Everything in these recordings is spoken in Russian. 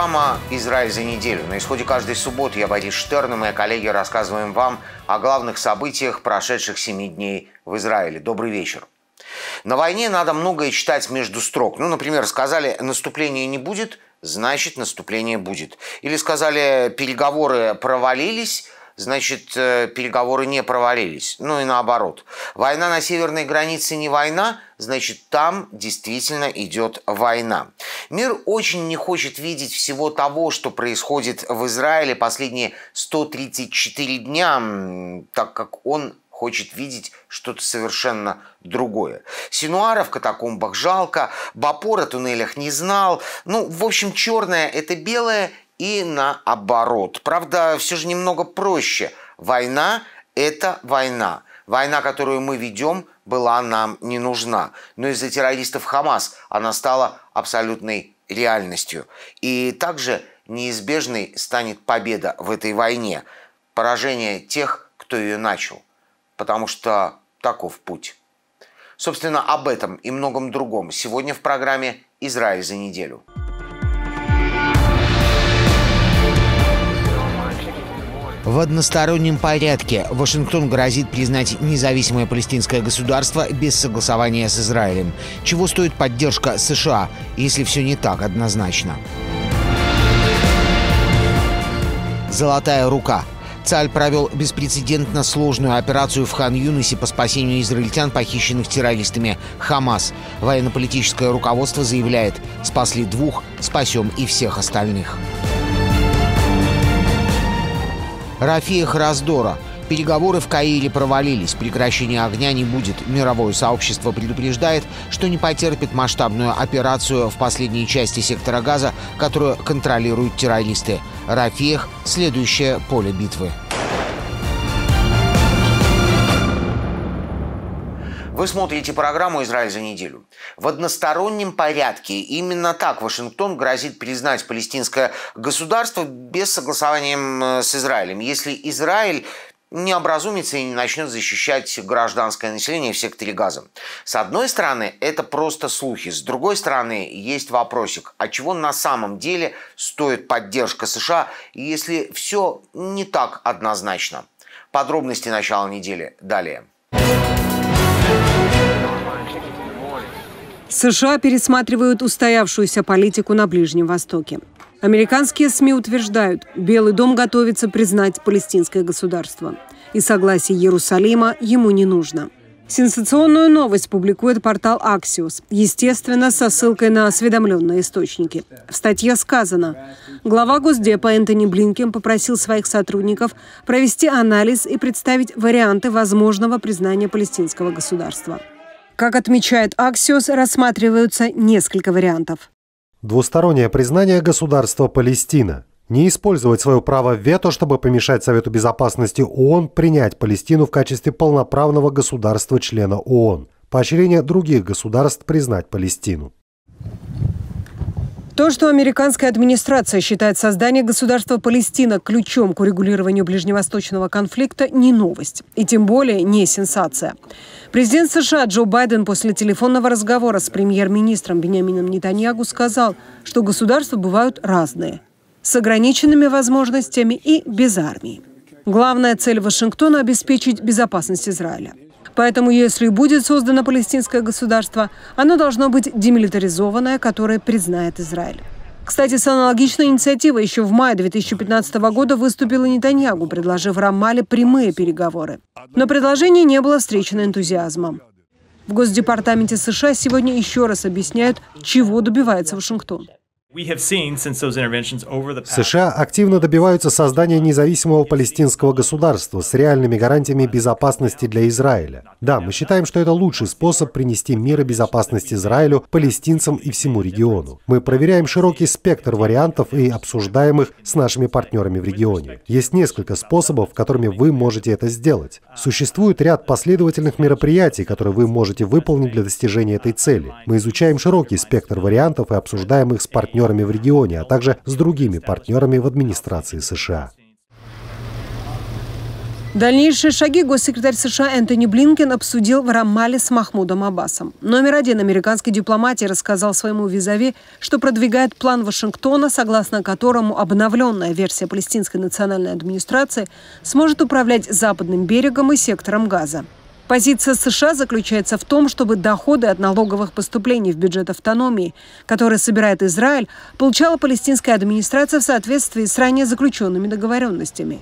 Программа «Израиль за неделю». На исходе каждой субботы я, Борис Штерн, и мои коллеги рассказываем вам о главных событиях прошедших семи дней в Израиле. Добрый вечер. На войне надо многое читать между строк. Ну, например, сказали, наступления не будет, значит, наступление будет. Или сказали, переговоры провалились, значит, э, переговоры не провалились. Ну и наоборот. Война на северной границе не война, значит, там действительно идет война. Мир очень не хочет видеть всего того, что происходит в Израиле последние 134 дня, так как он хочет видеть что-то совершенно другое. Синуара в катакомбах жалко, бапора туннелях не знал. Ну, в общем, черное – это белое, и наоборот. Правда, все же немного проще. Война – это война. Война, которую мы ведем, была нам не нужна. Но из-за террористов Хамас она стала абсолютной реальностью. И также неизбежной станет победа в этой войне. Поражение тех, кто ее начал. Потому что таков путь. Собственно, об этом и многом другом сегодня в программе «Израиль за неделю». В одностороннем порядке Вашингтон грозит признать независимое палестинское государство без согласования с Израилем, чего стоит поддержка США, если все не так однозначно. «Золотая рука» Царь провел беспрецедентно сложную операцию в Хан-Юнисе по спасению израильтян, похищенных террористами Хамас. Военно-политическое руководство заявляет «Спасли двух, спасем и всех остальных». Рафия Храздора. Переговоры в Каире провалились. Прекращения огня не будет. Мировое сообщество предупреждает, что не потерпит масштабную операцию в последней части сектора газа, которую контролируют террористы. Рафиях – следующее поле битвы. Вы смотрите программу «Израиль за неделю». В одностороннем порядке именно так Вашингтон грозит признать палестинское государство без согласования с Израилем, если Израиль не образумится и не начнет защищать гражданское население в секторе газа. С одной стороны, это просто слухи. С другой стороны, есть вопросик, а чего на самом деле стоит поддержка США, если все не так однозначно? Подробности начала недели далее. США пересматривают устоявшуюся политику на Ближнем Востоке. Американские СМИ утверждают, Белый дом готовится признать палестинское государство. И согласие Иерусалима ему не нужно. Сенсационную новость публикует портал Axios, естественно, со ссылкой на осведомленные источники. В статье сказано, глава Госдепа Энтони Блинкен попросил своих сотрудников провести анализ и представить варианты возможного признания палестинского государства. Как отмечает Аксиос, рассматриваются несколько вариантов. Двустороннее признание государства Палестина. Не использовать свое право вето, чтобы помешать Совету Безопасности ООН принять Палестину в качестве полноправного государства-члена ООН. Поощрение других государств признать Палестину. То, что американская администрация считает создание государства Палестина ключом к урегулированию ближневосточного конфликта, не новость. И тем более не сенсация. Президент США Джо Байден после телефонного разговора с премьер-министром Бениамином Нетаньягу сказал, что государства бывают разные – с ограниченными возможностями и без армии. Главная цель Вашингтона – обеспечить безопасность Израиля. Поэтому, если будет создано палестинское государство, оно должно быть демилитаризованное, которое признает Израиль. Кстати, с аналогичной инициативой еще в мае 2015 года выступила Нетаньягу, предложив Рамале прямые переговоры. Но предложение не было встречено энтузиазмом. В Госдепартаменте США сегодня еще раз объясняют, чего добивается Вашингтон. США активно добиваются создания независимого палестинского государства с реальными гарантиями безопасности для Израиля. Да, мы считаем, что это лучший способ принести мир и безопасность Израилю, палестинцам и всему региону. Мы проверяем широкий спектр вариантов и обсуждаем их с нашими партнерами в регионе. Есть несколько способов, которыми вы можете это сделать. Существует ряд последовательных мероприятий, которые вы можете выполнить для достижения этой цели. Мы изучаем широкий спектр вариантов и обсуждаем их с партнерами партнерами в регионе, а также с другими партнерами в администрации США. Дальнейшие шаги госсекретарь США Энтони Блинкен обсудил в Рамале с Махмудом Аббасом. Номер один американской дипломатии рассказал своему визави, что продвигает план Вашингтона, согласно которому обновленная версия палестинской национальной администрации сможет управлять западным берегом и сектором газа. Позиция США заключается в том, чтобы доходы от налоговых поступлений в бюджет автономии, которые собирает Израиль, получала палестинская администрация в соответствии с ранее заключенными договоренностями.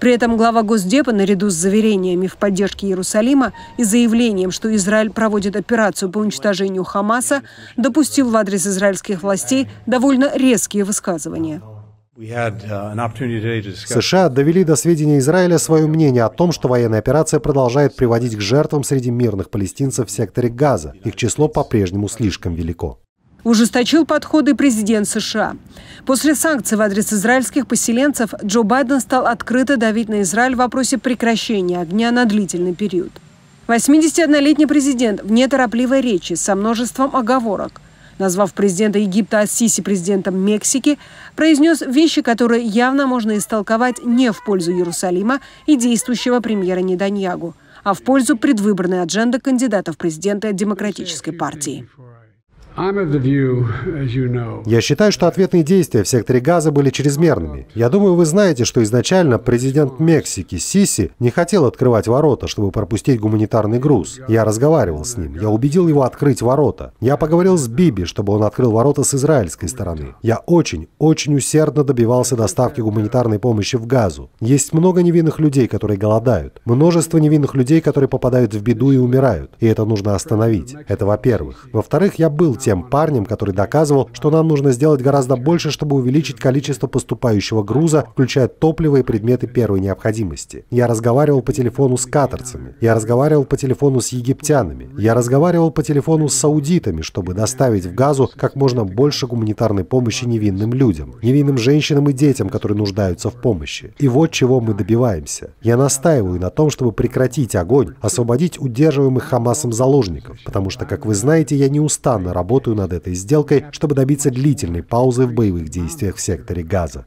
При этом глава Госдепа, наряду с заверениями в поддержке Иерусалима и заявлением, что Израиль проводит операцию по уничтожению Хамаса, допустил в адрес израильских властей довольно резкие высказывания. Uh, США довели до сведения Израиля свое мнение о том, что военная операция продолжает приводить к жертвам среди мирных палестинцев в секторе Газа. Их число по-прежнему слишком велико ужесточил подходы президент США. После санкций в адрес израильских поселенцев Джо Байден стал открыто давить на Израиль в вопросе прекращения огня на длительный период. 81-летний президент в неторопливой речи со множеством оговорок назвав президента Египта Ассиси президентом Мексики, произнес вещи, которые явно можно истолковать не в пользу Иерусалима и действующего премьера Неданьягу, а в пользу предвыборной адженды кандидатов президента Демократической партии. Я считаю, что ответные действия в секторе Газа были чрезмерными. Я думаю, вы знаете, что изначально президент Мексики Сиси не хотел открывать ворота, чтобы пропустить гуманитарный груз. Я разговаривал с ним. Я убедил его открыть ворота. Я поговорил с Биби, чтобы он открыл ворота с израильской стороны. Я очень, очень усердно добивался доставки гуманитарной помощи в Газу. Есть много невинных людей, которые голодают. Множество невинных людей, которые попадают в беду и умирают. И это нужно остановить. Это во-первых. Во-вторых, я был тем парнем, который доказывал, что нам нужно сделать гораздо больше, чтобы увеличить количество поступающего груза, включая топливо и предметы первой необходимости. Я разговаривал по телефону с катарцами, Я разговаривал по телефону с египтянами. Я разговаривал по телефону с саудитами, чтобы доставить в Газу как можно больше гуманитарной помощи невинным людям, невинным женщинам и детям, которые нуждаются в помощи. И вот чего мы добиваемся. Я настаиваю на том, чтобы прекратить огонь, освободить удерживаемых Хамасом заложников, потому что, как вы знаете, я неустанно работаю работаю над этой сделкой, чтобы добиться длительной паузы в боевых действиях в секторе Газа.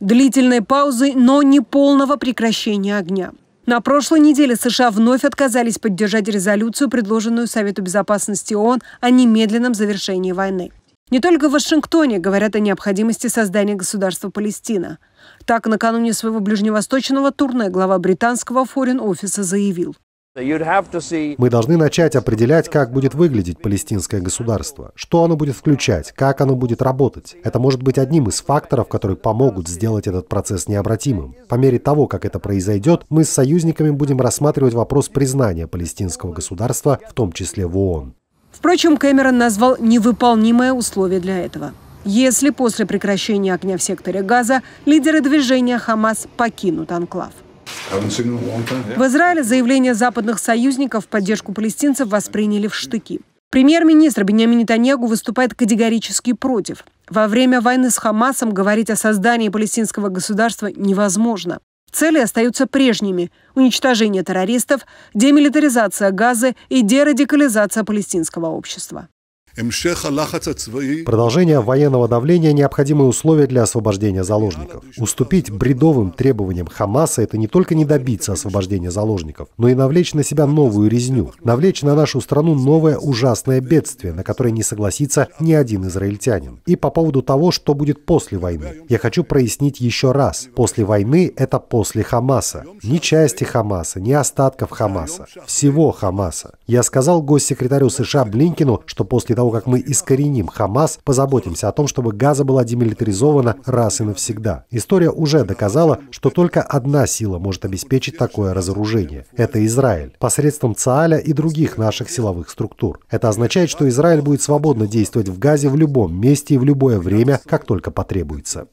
Длительной паузы, но не полного прекращения огня. На прошлой неделе США вновь отказались поддержать резолюцию, предложенную Совету Безопасности ООН о немедленном завершении войны. Не только в Вашингтоне говорят о необходимости создания государства Палестина. Так, накануне своего ближневосточного турне глава британского форен офиса заявил. Мы должны начать определять, как будет выглядеть палестинское государство, что оно будет включать, как оно будет работать. Это может быть одним из факторов, которые помогут сделать этот процесс необратимым. По мере того, как это произойдет, мы с союзниками будем рассматривать вопрос признания палестинского государства, в том числе в ООН. Впрочем, Кэмерон назвал невыполнимое условие для этого. Если после прекращения огня в секторе Газа лидеры движения «Хамас» покинут анклав – в Израиле заявления западных союзников в поддержку палестинцев восприняли в штыки. Премьер-министр Бенямин Нетаньягу выступает категорически против. Во время войны с Хамасом говорить о создании палестинского государства невозможно. Цели остаются прежними – уничтожение террористов, демилитаризация Газы и дерадикализация палестинского общества. Продолжение военного давления – необходимые условия для освобождения заложников. Уступить бредовым требованиям Хамаса – это не только не добиться освобождения заложников, но и навлечь на себя новую резню, навлечь на нашу страну новое ужасное бедствие, на которое не согласится ни один израильтянин. И по поводу того, что будет после войны, я хочу прояснить еще раз. После войны – это после Хамаса. Ни части Хамаса, ни остатков Хамаса. Всего Хамаса. Я сказал госсекретарю США Блинкину, что после того, как мы искореним Хамас, позаботимся о том, чтобы Газа была демилитаризована раз и навсегда. История уже доказала, что только одна сила может обеспечить такое разоружение. Это Израиль. Посредством ЦААля и других наших силовых структур. Это означает, что Израиль будет свободно действовать в Газе в любом месте и в любое время, как только потребуется.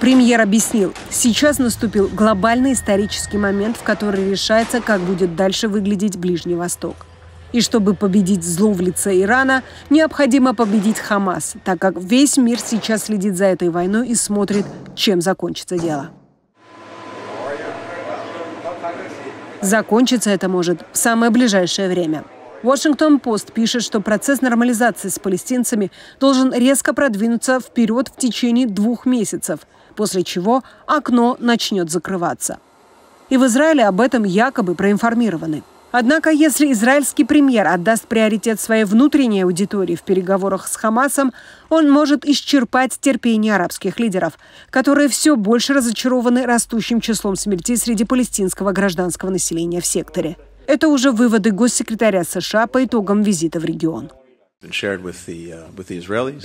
Премьер объяснил, сейчас наступил глобальный исторический момент, в который решается, как будет дальше выглядеть Ближний Восток. И чтобы победить зло в лице Ирана, необходимо победить Хамас, так как весь мир сейчас следит за этой войной и смотрит, чем закончится дело. Закончится это может в самое ближайшее время. Вашингтон-Пост пишет, что процесс нормализации с палестинцами должен резко продвинуться вперед в течение двух месяцев, после чего окно начнет закрываться. И в Израиле об этом якобы проинформированы. Однако, если израильский премьер отдаст приоритет своей внутренней аудитории в переговорах с Хамасом, он может исчерпать терпение арабских лидеров, которые все больше разочарованы растущим числом смертей среди палестинского гражданского населения в секторе. Это уже выводы госсекретаря США по итогам визита в регион. Uh,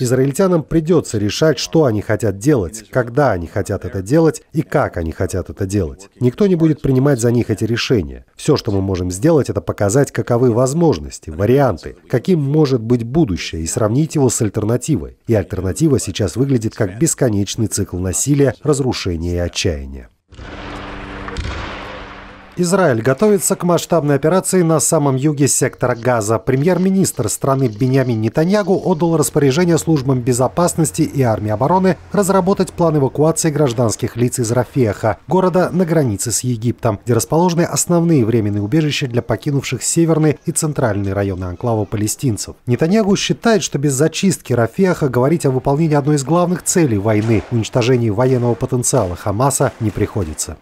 Израильтянам придется решать, что они хотят делать, когда они хотят это делать и как они хотят это делать. Никто не будет принимать за них эти решения. Все, что мы можем сделать, это показать, каковы возможности, варианты, каким может быть будущее, и сравнить его с альтернативой. И альтернатива сейчас выглядит как бесконечный цикл насилия, разрушения и отчаяния. Израиль готовится к масштабной операции на самом юге сектора Газа. Премьер-министр страны Беньямин Нетаньягу отдал распоряжение службам безопасности и армии обороны разработать план эвакуации гражданских лиц из Рафеха, города на границе с Египтом, где расположены основные временные убежища для покинувших северный и центральный районы анклава палестинцев. Нетаньягу считает, что без зачистки Рафеха говорить о выполнении одной из главных целей войны – уничтожении военного потенциала Хамаса не приходится.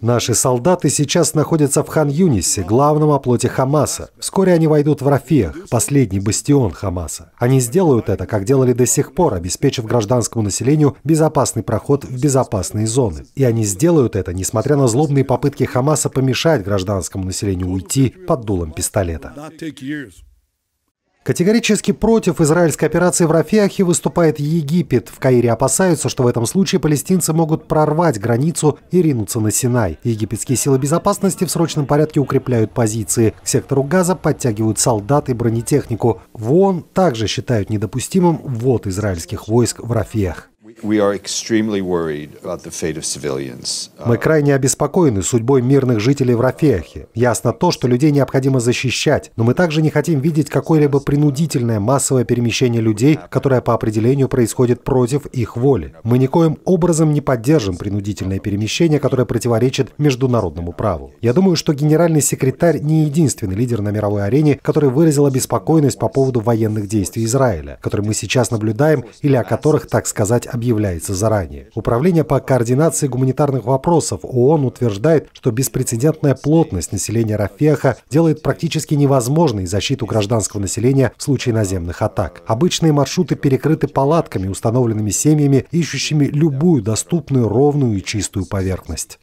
Наши солдаты сейчас находятся в Хан-Юнисе, главном оплоте Хамаса. Вскоре они войдут в Рафиях, последний бастион Хамаса. Они сделают это, как делали до сих пор, обеспечив гражданскому населению безопасный проход в безопасные зоны. И они сделают это, несмотря на злобные попытки Хамаса помешать гражданскому населению уйти под дулом пистолета. Категорически против израильской операции в Рафиахе выступает Египет. В Каире опасаются, что в этом случае палестинцы могут прорвать границу и ринуться на Синай. Египетские силы безопасности в срочном порядке укрепляют позиции. К сектору Газа подтягивают солдаты и бронетехнику. В ООН также считают недопустимым ввод израильских войск в Рафиях. Мы крайне обеспокоены судьбой мирных жителей в Рафехе. Ясно то, что людей необходимо защищать, но мы также не хотим видеть какое-либо принудительное массовое перемещение людей, которое по определению происходит против их воли. Мы никоим образом не поддержим принудительное перемещение, которое противоречит международному праву. Я думаю, что генеральный секретарь не единственный лидер на мировой арене, который выразил обеспокоенность по поводу военных действий Израиля, которые мы сейчас наблюдаем или о которых, так сказать, объявляем объявляется заранее. Управление по координации гуманитарных вопросов ООН утверждает, что беспрецедентная плотность населения Рафеха делает практически невозможной защиту гражданского населения в случае наземных атак. Обычные маршруты перекрыты палатками, установленными семьями, ищущими любую доступную ровную и чистую поверхность.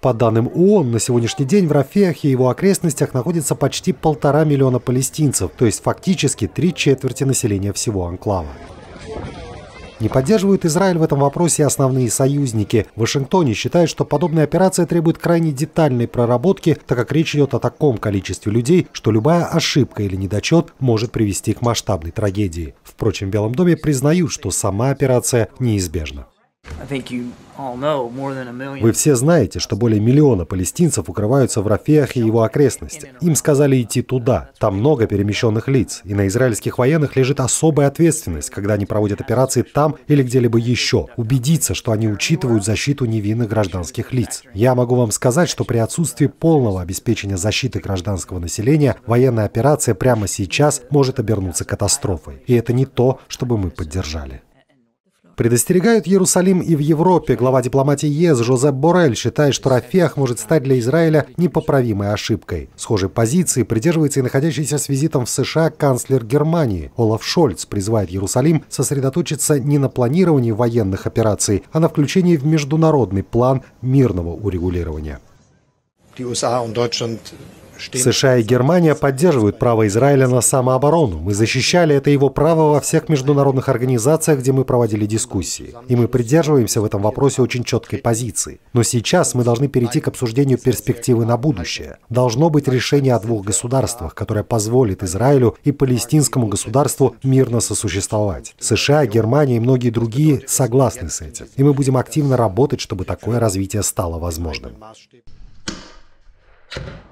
По данным ООН, на сегодняшний день в Рафеях и его окрестностях находится почти полтора миллиона палестинцев, то есть фактически три четверти населения всего анклава. Не поддерживают Израиль в этом вопросе основные союзники. В Вашингтоне считают, что подобная операция требует крайне детальной проработки, так как речь идет о таком количестве людей, что любая ошибка или недочет может привести к масштабной трагедии. Впрочем, в Белом доме признают, что сама операция неизбежна. Вы все знаете, что более миллиона палестинцев укрываются в Рафеях и его окрестностях. Им сказали идти туда, там много перемещенных лиц, и на израильских военных лежит особая ответственность, когда они проводят операции там или где-либо еще, убедиться, что они учитывают защиту невинных гражданских лиц. Я могу вам сказать, что при отсутствии полного обеспечения защиты гражданского населения, военная операция прямо сейчас может обернуться катастрофой. И это не то, чтобы мы поддержали. Предостерегают Иерусалим и в Европе. Глава дипломатии ЕС Жозеп Борель считает, что Рафех может стать для Израиля непоправимой ошибкой. Схожей позиции придерживается и находящийся с визитом в США канцлер Германии. Олаф Шольц призывает Иерусалим сосредоточиться не на планировании военных операций, а на включении в международный план мирного урегулирования. США и Германия поддерживают право Израиля на самооборону. Мы защищали это его право во всех международных организациях, где мы проводили дискуссии. И мы придерживаемся в этом вопросе очень четкой позиции. Но сейчас мы должны перейти к обсуждению перспективы на будущее. Должно быть решение о двух государствах, которое позволит Израилю и палестинскому государству мирно сосуществовать. США, Германия и многие другие согласны с этим. И мы будем активно работать, чтобы такое развитие стало возможным.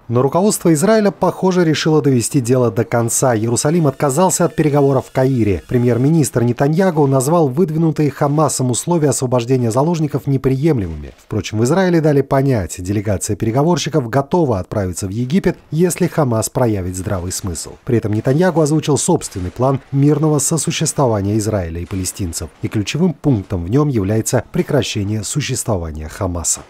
Но руководство Израиля, похоже, решило довести дело до конца. Иерусалим отказался от переговоров в Каире. Премьер-министр Нетаньягу назвал выдвинутые Хамасом условия освобождения заложников неприемлемыми. Впрочем, в Израиле дали понять, делегация переговорщиков готова отправиться в Египет, если Хамас проявит здравый смысл. При этом Нетаньягу озвучил собственный план мирного сосуществования Израиля и палестинцев. И ключевым пунктом в нем является прекращение существования Хамаса.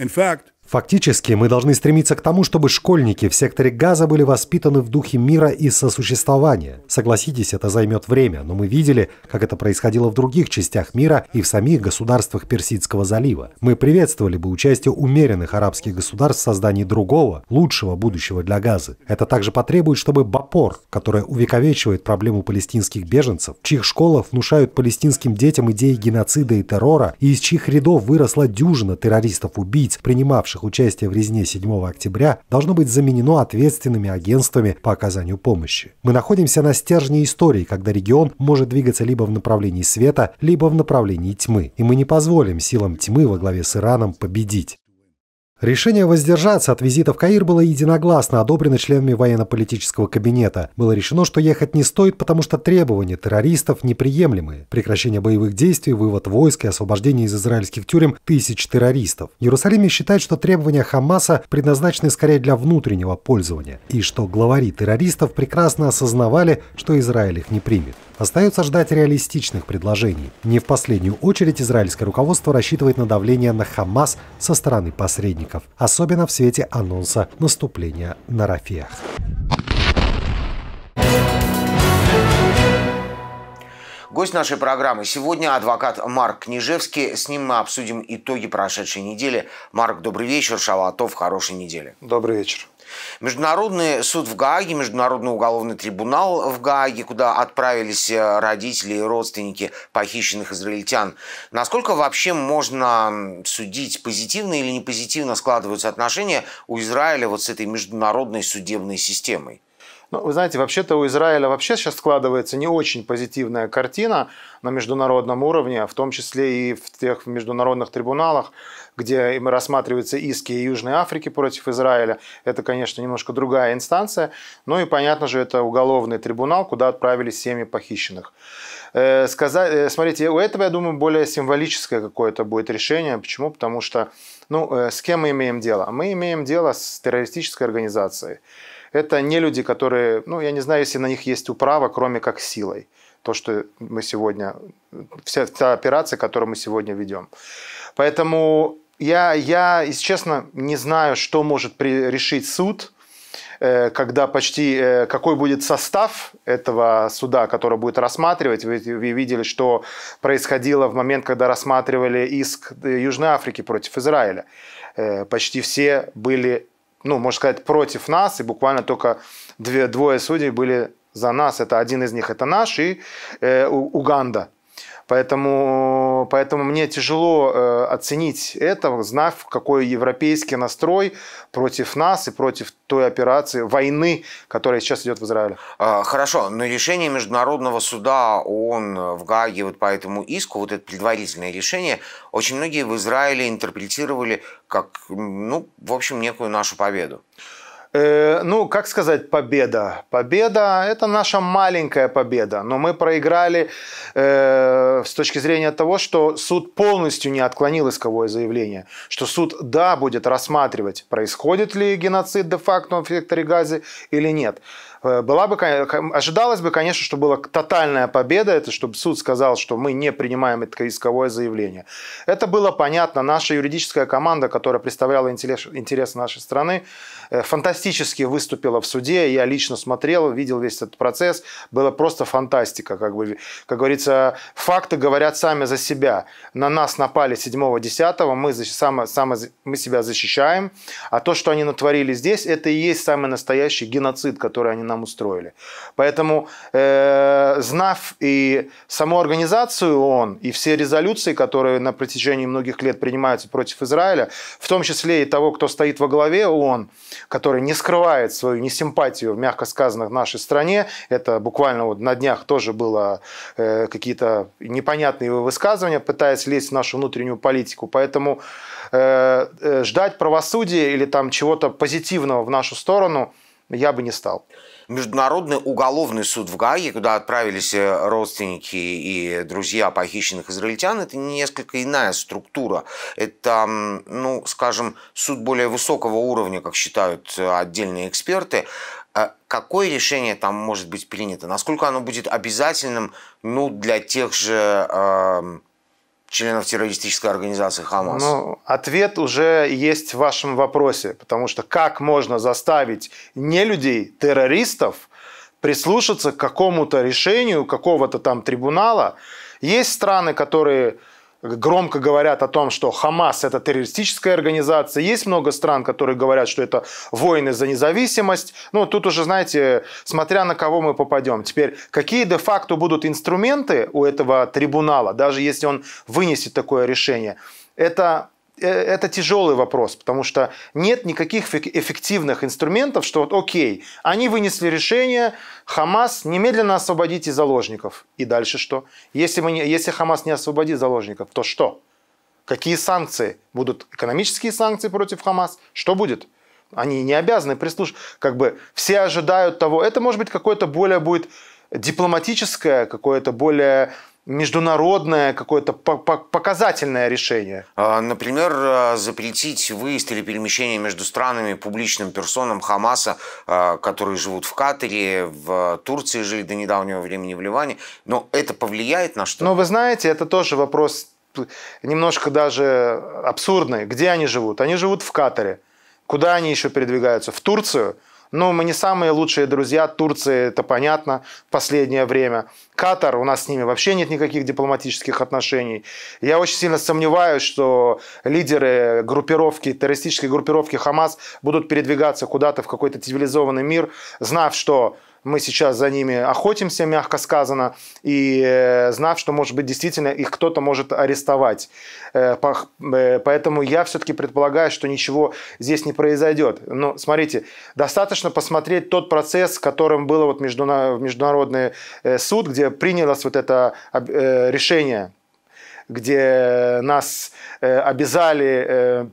In fact, Фактически мы должны стремиться к тому, чтобы школьники в секторе газа были воспитаны в духе мира и сосуществования. Согласитесь, это займет время, но мы видели, как это происходило в других частях мира и в самих государствах Персидского залива. Мы приветствовали бы участие умеренных арабских государств в создании другого, лучшего будущего для газа. Это также потребует, чтобы Бапор, которая увековечивает проблему палестинских беженцев, в чьих школах внушают палестинским детям идеи геноцида и террора, и из чьих рядов выросла дюжина террористов-убийц, принимавших принявших участие в резне 7 октября, должно быть заменено ответственными агентствами по оказанию помощи. Мы находимся на стержне истории, когда регион может двигаться либо в направлении света, либо в направлении тьмы, и мы не позволим силам тьмы во главе с Ираном победить. Решение воздержаться от визита в Каир было единогласно одобрено членами военно-политического кабинета. Было решено, что ехать не стоит, потому что требования террористов неприемлемые. Прекращение боевых действий, вывод войск и освобождение из израильских тюрем тысяч террористов. Иерусалиме считает, что требования Хамаса предназначены скорее для внутреннего пользования, и что главари террористов прекрасно осознавали, что Израиль их не примет. Остается ждать реалистичных предложений. Не в последнюю очередь израильское руководство рассчитывает на давление на Хамас со стороны посредников, особенно в свете анонса наступления на Рафиях. Гость нашей программы сегодня адвокат Марк Книжевский. С ним мы обсудим итоги прошедшей недели. Марк, добрый вечер. Шаватов, хорошей недели. Добрый вечер. Международный суд в Гааге, Международный уголовный трибунал в Гааге, куда отправились э, родители и родственники похищенных израильтян. Насколько вообще можно судить, позитивно или непозитивно складываются отношения у Израиля вот с этой международной судебной системой? Ну, вы знаете, вообще-то у Израиля вообще сейчас складывается не очень позитивная картина на международном уровне, а в том числе и в тех международных трибуналах, где рассматриваются иски Южной Африки против Израиля. Это, конечно, немножко другая инстанция. Ну и, понятно же, это уголовный трибунал, куда отправили семьи похищенных. Э, Сказать, э, смотрите, у этого, я думаю, более символическое какое-то будет решение. Почему? Потому что, ну, э, с кем мы имеем дело? Мы имеем дело с террористической организацией это не люди, которые, ну, я не знаю, если на них есть управа, кроме как силой. То, что мы сегодня, вся та операция, которую мы сегодня ведем. Поэтому я, я, если честно, не знаю, что может при, решить суд, э, когда почти э, какой будет состав этого суда, который будет рассматривать. Вы, вы видели, что происходило в момент, когда рассматривали иск Южной Африки против Израиля. Э, почти все были ну, можно сказать, против нас, и буквально только две, двое судей были за нас. Это один из них это наш и э, Уганда. Поэтому, поэтому мне тяжело э, оценить это, знав, какой европейский настрой против нас и против той операции, войны, которая сейчас идет в Израиле. А, хорошо, но решение Международного суда ООН в Гааге вот по этому иску, вот это предварительное решение, очень многие в Израиле интерпретировали как, ну, в общем, некую нашу победу. Э, ну, как сказать, победа. Победа – это наша маленькая победа, но мы проиграли э, с точки зрения того, что суд полностью не отклонил исковое заявление, что суд, да, будет рассматривать, происходит ли геноцид де-факто в секторе Газы или нет. Э, была бы, ожидалось бы, конечно, что была тотальная победа, это чтобы суд сказал, что мы не принимаем это исковое заявление. Это было понятно. Наша юридическая команда, которая представляла интерес, интерес нашей страны, э, фантастически выступила в суде. Я лично смотрел, видел весь этот процесс. Было просто фантастика. Как, бы, как говорится, факты говорят сами за себя. На нас напали 7-10, мы, само, мы себя защищаем. А то, что они натворили здесь, это и есть самый настоящий геноцид, который они нам устроили. Поэтому, э, знав и саму организацию ООН, и все резолюции, которые на протяжении многих лет принимаются против Израиля, в том числе и того, кто стоит во главе ООН, который не скрывает свою несимпатию, мягко сказано, в нашей стране, это буквально вот на днях тоже было э, какие-то непонятные высказывания, пытаясь лезть в нашу внутреннюю политику. Поэтому э, э, ждать правосудия или там чего-то позитивного в нашу сторону я бы не стал. Международный уголовный суд в Гааге, куда отправились э, родственники и друзья похищенных израильтян, это несколько иная структура. Это, ну, скажем, суд более высокого уровня, как считают э, отдельные эксперты. Э, какое решение там может быть принято? Насколько оно будет обязательным ну, для тех же членов террористической организации Хамас? Ну, ответ уже есть в вашем вопросе, потому что как можно заставить не людей, террористов, прислушаться к какому-то решению какого-то там трибунала? Есть страны, которые громко говорят о том, что Хамас – это террористическая организация. Есть много стран, которые говорят, что это войны за независимость. Ну, тут уже, знаете, смотря на кого мы попадем. Теперь, какие де-факто будут инструменты у этого трибунала, даже если он вынесет такое решение? Это Э, это тяжелый вопрос, потому что нет никаких эффективных инструментов, что вот окей, они вынесли решение, Хамас немедленно освободите заложников. И дальше что? Если, мы не, если Хамас не освободит заложников, то что? Какие санкции? Будут экономические санкции против Хамас? Что будет? Они не обязаны прислушиваться. Как бы все ожидают того. Это может быть какое-то более будет дипломатическое, какое-то более международное какое-то показательное решение? А, например, а, запретить выезд или перемещение между странами публичным персонам Хамаса, а, которые живут в Катаре, в Турции жили до недавнего времени в Ливане. Но это повлияет на что? Но вы знаете, это тоже вопрос немножко даже абсурдный. Где они живут? Они живут в Катаре. Куда они еще передвигаются? В Турцию – но ну, мы не самые лучшие друзья Турции, это понятно, в последнее время. Катар, у нас с ними вообще нет никаких дипломатических отношений. Я очень сильно сомневаюсь, что лидеры группировки, террористической группировки Хамас будут передвигаться куда-то в какой-то цивилизованный мир, знав, что мы сейчас за ними охотимся, мягко сказано, и э, знав, что, может быть, действительно их кто-то может арестовать. Э, э, поэтому я все-таки предполагаю, что ничего здесь не произойдет. Но смотрите, достаточно посмотреть тот процесс, которым было вот междуна международный суд, где принялось вот это решение, где нас обязали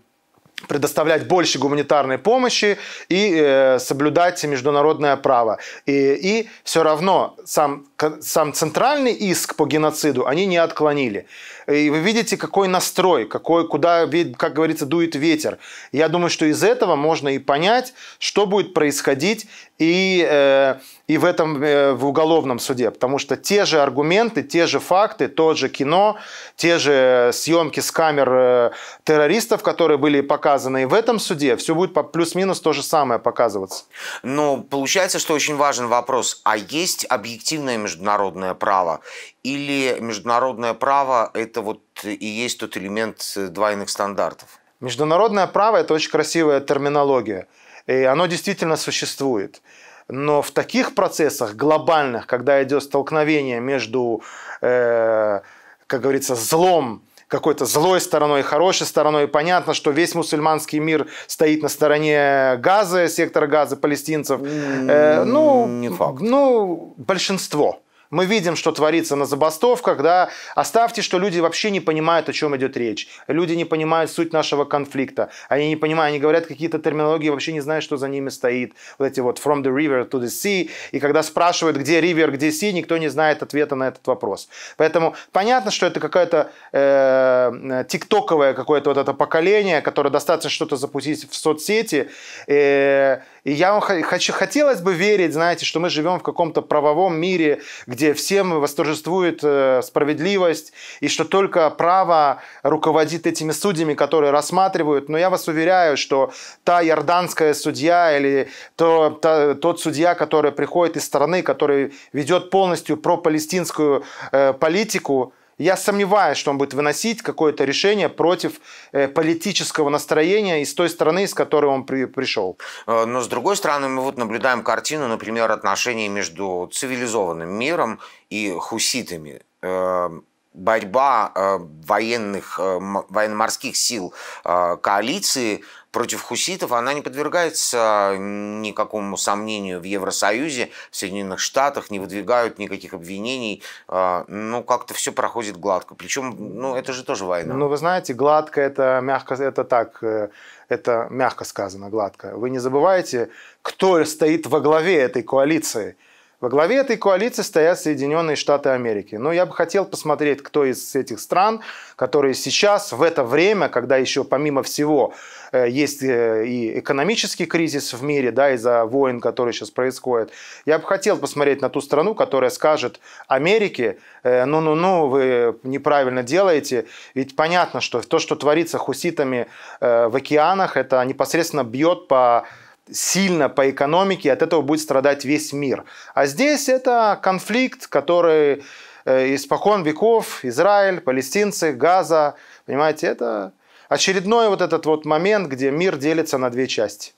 предоставлять больше гуманитарной помощи и э, соблюдать международное право. И, и все равно сам сам центральный иск по геноциду они не отклонили. И вы видите, какой настрой, какой, куда, как говорится, дует ветер. Я думаю, что из этого можно и понять, что будет происходить и, э, и в этом э, в уголовном суде. Потому что те же аргументы, те же факты, то же кино, те же съемки с камер э, террористов, которые были показаны и в этом суде, все будет по плюс-минус то же самое показываться. Но ну, получается, что очень важен вопрос. А есть объективная международное право? Или международное право – это вот и есть тот элемент э, двойных стандартов? Международное право – это очень красивая терминология. И оно действительно существует. Но в таких процессах глобальных, когда идет столкновение между, э, как говорится, злом какой-то злой стороной, хорошей стороной. И понятно, что весь мусульманский мир стоит на стороне газа, сектора газа палестинцев. э, ну, не факт. Ну, большинство. Мы видим, что творится на забастовках, да. Оставьте, что люди вообще не понимают, о чем идет речь. Люди не понимают суть нашего конфликта. Они не понимают, они говорят какие-то терминологии, вообще не знают, что за ними стоит. Вот эти вот from the river to the sea. И когда спрашивают, где river, где sea, никто не знает ответа на этот вопрос. Поэтому понятно, что это какая-то э, э тиктоковое какое-то вот это поколение, которое достаточно что-то запустить в соцсети. Э, и я вам хочу, хотелось бы верить, знаете, что мы живем в каком-то правовом мире, где всем восторжествует э, справедливость, и что только право руководит этими судьями, которые рассматривают. Но я вас уверяю, что та ярданская судья или то, та, тот судья, который приходит из страны, который ведет полностью пропалестинскую э, политику, я сомневаюсь, что он будет выносить какое-то решение против э, политического настроения из той страны, из которой он при, пришел. Э, но с другой стороны, мы вот наблюдаем картину, например, отношений между цивилизованным миром и хуситами э, борьба э, военных, э, военно-морских сил э, коалиции против хуситов, она не подвергается а, никакому сомнению в Евросоюзе, в Соединенных Штатах, не выдвигают никаких обвинений, а, ну, как-то все проходит гладко. Причем, ну, это же тоже война. Ну, вы знаете, гладко это мягко, это так, э, это мягко сказано, гладко. Вы не забывайте, кто стоит во главе этой коалиции. Во главе этой коалиции стоят Соединенные Штаты Америки. Но ну, я бы хотел посмотреть, кто из этих стран, которые сейчас, в это время, когда еще помимо всего Э, есть э, и экономический кризис в мире, да, из-за войн, которые сейчас происходят. Я бы хотел посмотреть на ту страну, которая скажет Америке, э, ну-ну-ну, вы неправильно делаете. Ведь понятно, что то, что творится хуситами в океанах, это непосредственно бьет по сильно по экономике, от этого будет страдать весь мир. А здесь это конфликт, который испокон веков Израиль, палестинцы, Газа, понимаете, это очередной вот этот вот момент, где мир делится на две части.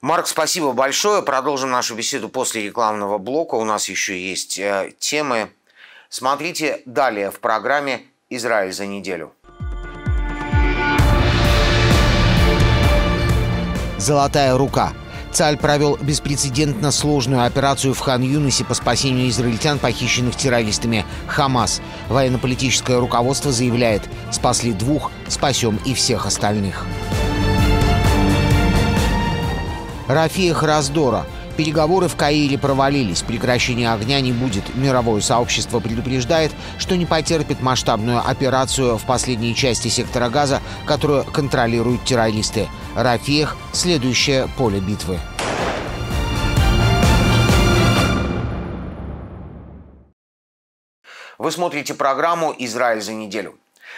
Марк, спасибо большое. Продолжим нашу беседу после рекламного блока. У нас еще есть э, темы. Смотрите далее в программе «Израиль за неделю». «Золотая рука» Цаль провел беспрецедентно сложную операцию в Хан-Юнисе по спасению израильтян, похищенных террористами Хамас. Военно-политическое руководство заявляет «Спасли двух, спасем и всех остальных». Рафия Храздора – Переговоры в Каире провалились. Прекращения огня не будет. Мировое сообщество предупреждает, что не потерпит масштабную операцию в последней части сектора газа, которую контролируют террористы. Рафиях – следующее поле битвы. Вы смотрите программу «Израиль за неделю».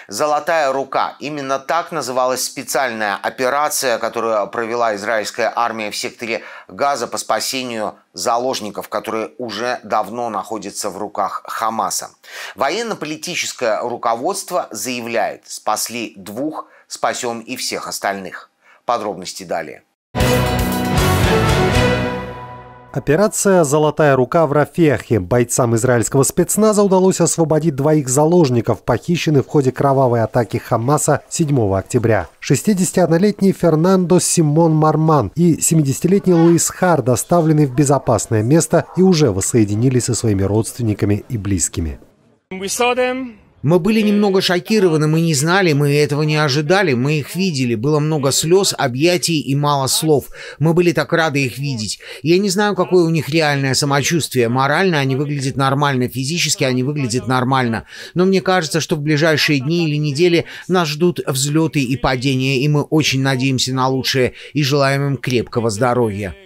«Золотая рука». Именно так называлась специальная операция, которую провела израильская армия в секторе Газа по спасению заложников, которые уже давно находятся в руках Хамаса. Военно-политическое руководство заявляет «спасли двух, спасем и всех остальных». Подробности далее. Операция «Золотая рука» в Рафехе. Бойцам израильского спецназа удалось освободить двоих заложников, похищенных в ходе кровавой атаки Хамаса 7 октября. 61-летний Фернандо Симон Марман и 70-летний Луис Хар доставлены в безопасное место и уже воссоединились со своими родственниками и близкими. Мы были немного шокированы, мы не знали, мы этого не ожидали, мы их видели. Было много слез, объятий и мало слов. Мы были так рады их видеть. Я не знаю, какое у них реальное самочувствие. Морально они выглядят нормально, физически они выглядят нормально. Но мне кажется, что в ближайшие дни или недели нас ждут взлеты и падения, и мы очень надеемся на лучшее и желаем им крепкого здоровья.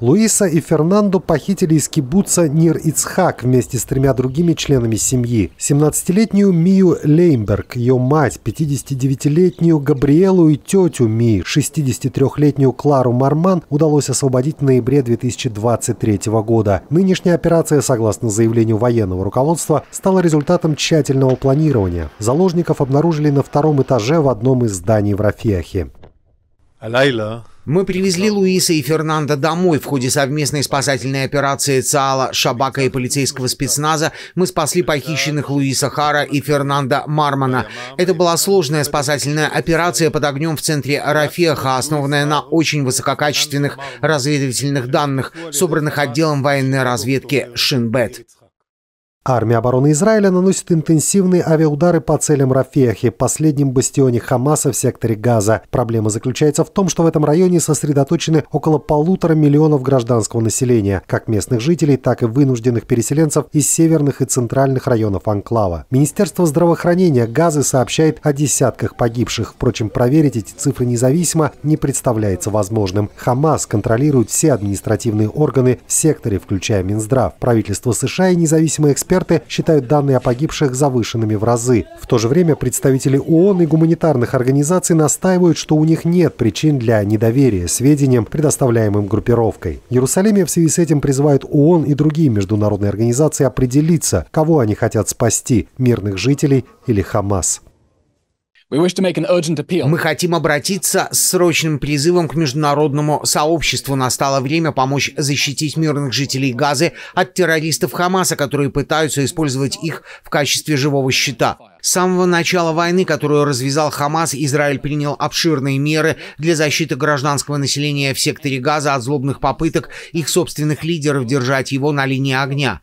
Луиса и Фернандо похитили из кибуца Нир Ицхак вместе с тремя другими членами семьи. 17-летнюю Мию Леймберг, ее мать, 59-летнюю Габриэлу и тетю Ми, 63-летнюю Клару Марман удалось освободить в ноябре 2023 года. Нынешняя операция, согласно заявлению военного руководства, стала результатом тщательного планирования. Заложников обнаружили на втором этаже в одном из зданий в Рафиахе. Мы привезли Луиса и Фернанда домой. В ходе совместной спасательной операции ЦАЛа, Шабака и полицейского спецназа мы спасли похищенных Луиса Хара и Фернанда Мармана. Это была сложная спасательная операция под огнем в центре Рафеха, основанная на очень высококачественных разведывательных данных, собранных отделом военной разведки Шинбет. Армия обороны Израиля наносит интенсивные авиаудары по целям Рафехи, последнем бастионе Хамаса в секторе Газа. Проблема заключается в том, что в этом районе сосредоточены около полутора миллионов гражданского населения, как местных жителей, так и вынужденных переселенцев из северных и центральных районов Анклава. Министерство здравоохранения Газы сообщает о десятках погибших. Впрочем, проверить эти цифры независимо не представляется возможным. Хамас контролирует все административные органы в секторе, включая Минздрав. Правительство США и независимые эксперты эксперты считают данные о погибших завышенными в разы. В то же время представители ООН и гуманитарных организаций настаивают, что у них нет причин для недоверия сведениям, предоставляемым группировкой. В Иерусалиме в связи с этим призывают ООН и другие международные организации определиться, кого они хотят спасти – мирных жителей или Хамас. Мы хотим обратиться с срочным призывом к международному сообществу. Настало время помочь защитить мирных жителей Газы от террористов Хамаса, которые пытаются использовать их в качестве живого щита. С самого начала войны, которую развязал Хамас, Израиль принял обширные меры для защиты гражданского населения в секторе Газа от злобных попыток их собственных лидеров держать его на линии огня.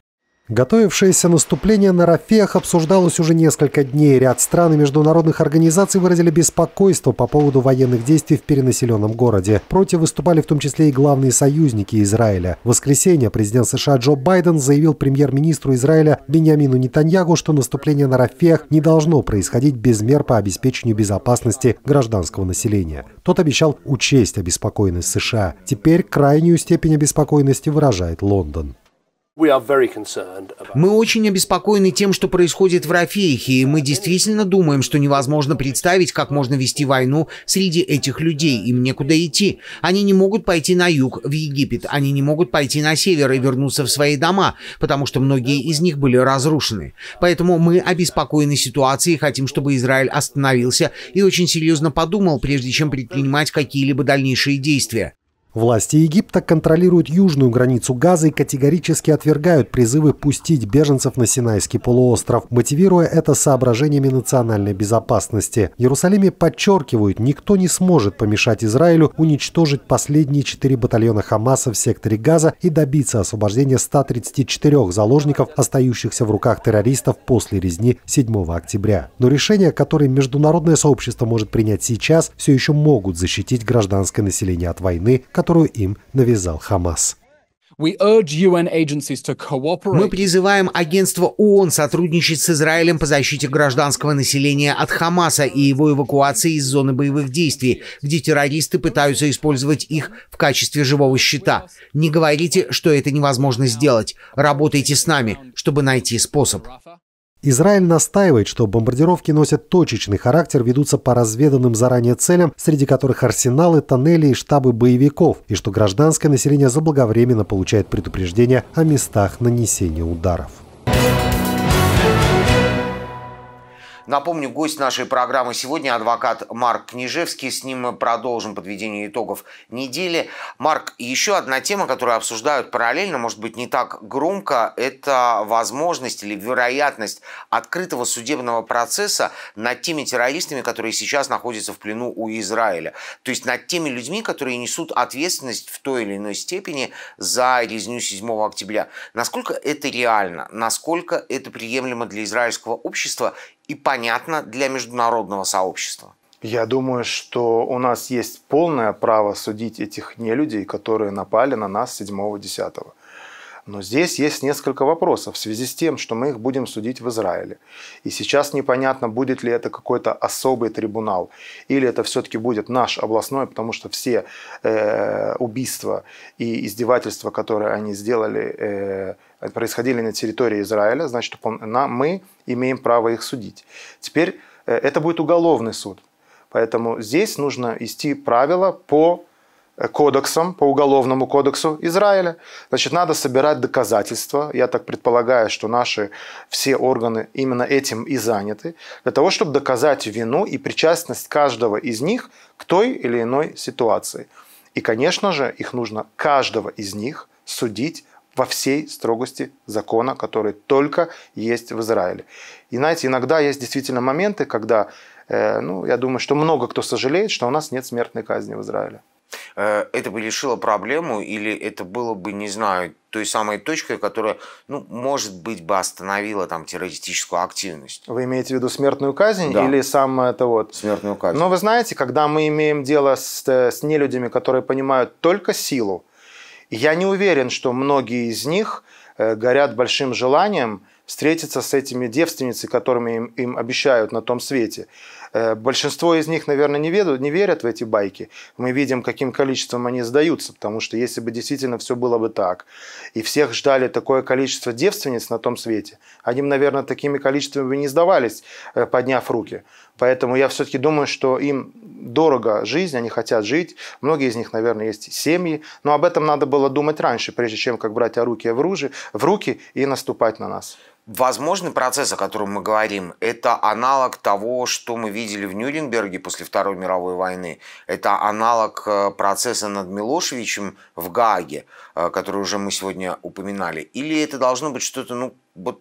Готовившееся наступление на Рафеях обсуждалось уже несколько дней. Ряд стран и международных организаций выразили беспокойство по поводу военных действий в перенаселенном городе. Против выступали в том числе и главные союзники Израиля. В воскресенье президент США Джо Байден заявил премьер-министру Израиля Бениамину Нетаньягу, что наступление на Рафеях не должно происходить без мер по обеспечению безопасности гражданского населения. Тот обещал учесть обеспокоенность США. Теперь крайнюю степень обеспокоенности выражает Лондон. Мы очень обеспокоены тем, что происходит в Рафейхе, и мы действительно думаем, что невозможно представить, как можно вести войну среди этих людей. Им некуда идти. Они не могут пойти на юг, в Египет. Они не могут пойти на север и вернуться в свои дома, потому что многие из них были разрушены. Поэтому мы обеспокоены ситуацией и хотим, чтобы Израиль остановился и очень серьезно подумал, прежде чем предпринимать какие-либо дальнейшие действия. Власти Египта контролируют южную границу Газа и категорически отвергают призывы пустить беженцев на Синайский полуостров, мотивируя это соображениями национальной безопасности. В Иерусалиме подчеркивают, никто не сможет помешать Израилю уничтожить последние четыре батальона Хамаса в секторе Газа и добиться освобождения 134 заложников, остающихся в руках террористов после резни 7 октября. Но решения, которые международное сообщество может принять сейчас, все еще могут защитить гражданское население от войны, которая которую им навязал Хамас. Мы призываем агентство ООН сотрудничать с Израилем по защите гражданского населения от Хамаса и его эвакуации из зоны боевых действий, где террористы пытаются использовать их в качестве живого щита. Не говорите, что это невозможно сделать. Работайте с нами, чтобы найти способ. Израиль настаивает, что бомбардировки носят точечный характер, ведутся по разведанным заранее целям, среди которых арсеналы, тоннели и штабы боевиков, и что гражданское население заблаговременно получает предупреждение о местах нанесения ударов. Напомню, гость нашей программы сегодня адвокат Марк Книжевский. С ним мы продолжим подведение итогов недели. Марк, еще одна тема, которую обсуждают параллельно, может быть, не так громко, это возможность или вероятность открытого судебного процесса над теми террористами, которые сейчас находятся в плену у Израиля. То есть над теми людьми, которые несут ответственность в той или иной степени за резню 7 октября. Насколько это реально? Насколько это приемлемо для израильского общества? и понятно для международного сообщества? Я думаю, что у нас есть полное право судить этих нелюдей, которые напали на нас 7-10. Но здесь есть несколько вопросов в связи с тем, что мы их будем судить в Израиле. И сейчас непонятно, будет ли это какой-то особый трибунал, или это все-таки будет наш областной, потому что все э, убийства и издевательства, которые они сделали, э, происходили на территории Израиля, значит, мы имеем право их судить. Теперь э, это будет уголовный суд. Поэтому здесь нужно исти правила по кодексом, по уголовному кодексу Израиля. Значит, надо собирать доказательства. Я так предполагаю, что наши все органы именно этим и заняты, для того, чтобы доказать вину и причастность каждого из них к той или иной ситуации. И, конечно же, их нужно каждого из них судить во всей строгости закона, который только есть в Израиле. И знаете, иногда есть действительно моменты, когда, э, ну, я думаю, что много кто сожалеет, что у нас нет смертной казни в Израиле. Э, это бы решило проблему или это было бы, не знаю, той самой точкой, которая, ну, может быть, бы остановила там террористическую активность. Вы имеете в виду смертную казнь да. или сам это вот? Смертную казнь. Но вы знаете, когда мы имеем дело с, э, с нелюдями, которые понимают только силу, я не уверен, что многие из них э, горят большим желанием встретиться с этими девственницами, которыми им, им обещают на том свете. Э, большинство из них, наверное, не, ведут, не верят в эти байки. Мы видим, каким количеством они сдаются, потому что если бы действительно все было бы так, и всех ждали такое количество девственниц на том свете, они наверное, такими количествами бы не сдавались, э, подняв руки. Поэтому я все-таки думаю, что им дорого жизнь, они хотят жить. Многие из них, наверное, есть семьи. Но об этом надо было думать раньше, прежде чем как брать руки в, ружи, в руки и наступать на нас. Возможный процесс, о котором мы говорим, это аналог того, что мы видели в Нюрнберге после Второй мировой войны. Это аналог э, процесса над Милошевичем в Гааге, э, который уже мы сегодня упоминали. Или это должно быть что-то, ну, вот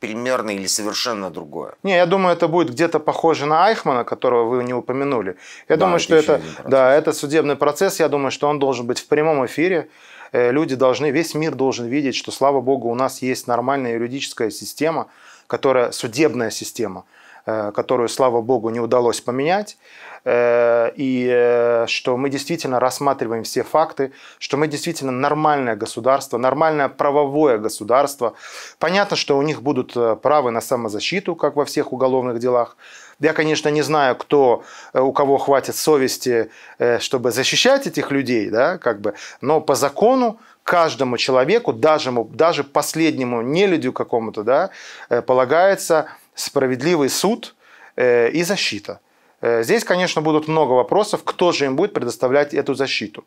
примерно или совершенно другое? Не, я думаю, это будет где-то похоже на Айхмана, которого вы не упомянули. Я да, думаю, это что это, да, это судебный процесс. Я думаю, что он должен быть в прямом эфире. Э, люди должны, весь мир должен видеть, что, слава богу, у нас есть нормальная юридическая система, которая судебная система, э, которую, слава богу, не удалось поменять, э, и что мы действительно рассматриваем все факты, что мы действительно нормальное государство, нормальное правовое государство. Понятно, что у них будут правы на самозащиту, как во всех уголовных делах, я, конечно, не знаю, кто, э, у кого хватит совести, э, чтобы защищать этих людей, да, как бы, но по закону каждому человеку, даже, даже последнему нелюдю какому-то, да, э, полагается справедливый суд и защита. Здесь, конечно, будут много вопросов, кто же им будет предоставлять эту защиту.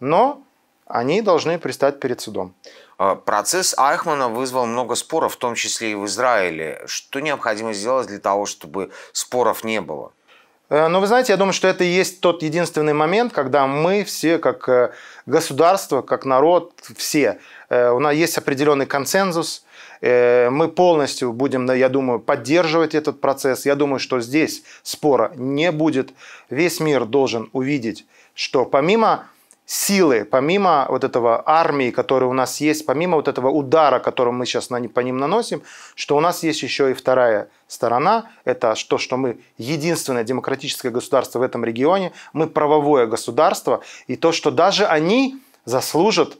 Но они должны пристать перед судом. Э, процесс Айхмана вызвал много споров, в том числе и в Израиле. Что необходимо сделать для того, чтобы споров не было? Э, Но ну, вы знаете, я думаю, что это и есть тот единственный момент, когда мы все, как э, государство, как народ, все, у нас есть определенный консенсус, мы полностью будем, я думаю, поддерживать этот процесс. Я думаю, что здесь спора не будет. Весь мир должен увидеть, что помимо силы, помимо вот этого армии, которая у нас есть, помимо вот этого удара, который мы сейчас на, по ним наносим, что у нас есть еще и вторая сторона, это то, что мы единственное демократическое государство в этом регионе, мы правовое государство, и то, что даже они заслужат,